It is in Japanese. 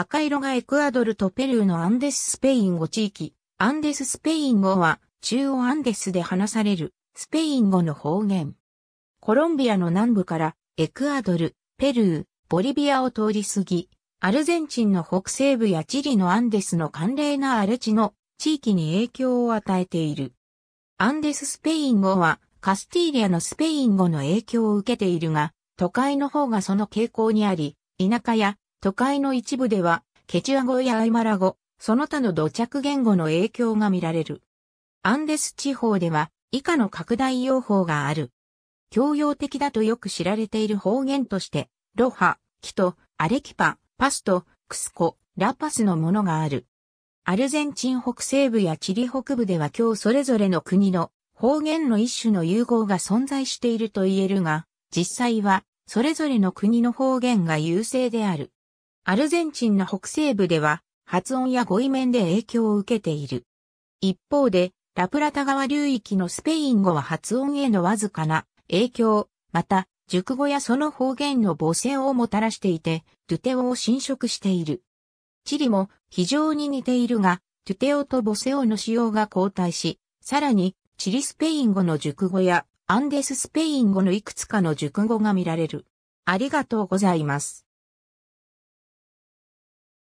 赤色がエクアドルとペルーのアンデススペイン語地域。アンデススペイン語は中央アンデスで話されるスペイン語の方言。コロンビアの南部からエクアドル、ペルー、ボリビアを通り過ぎ、アルゼンチンの北西部やチリのアンデスの寒冷な荒れ地の地域に影響を与えている。アンデススペイン語はカスティーリアのスペイン語の影響を受けているが、都会の方がその傾向にあり、田舎や都会の一部では、ケチュア語やアイマラ語、その他の土着言語の影響が見られる。アンデス地方では、以下の拡大用法がある。教養的だとよく知られている方言として、ロハ、キト、アレキパ、パスト、クスコ、ラパスのものがある。アルゼンチン北西部やチリ北部では今日それぞれの国の方言の一種の融合が存在していると言えるが、実際はそれぞれの国の方言が優勢である。アルゼンチンの北西部では発音や語彙面で影響を受けている。一方で、ラプラタ川流域のスペイン語は発音へのわずかな影響、また、熟語やその方言の母性をもたらしていて、トゥテオを侵食している。チリも非常に似ているが、トゥテオとセオの使用が交代し、さらに、チリスペイン語の熟語や、アンデススペイン語のいくつかの熟語が見られる。ありがとうございます。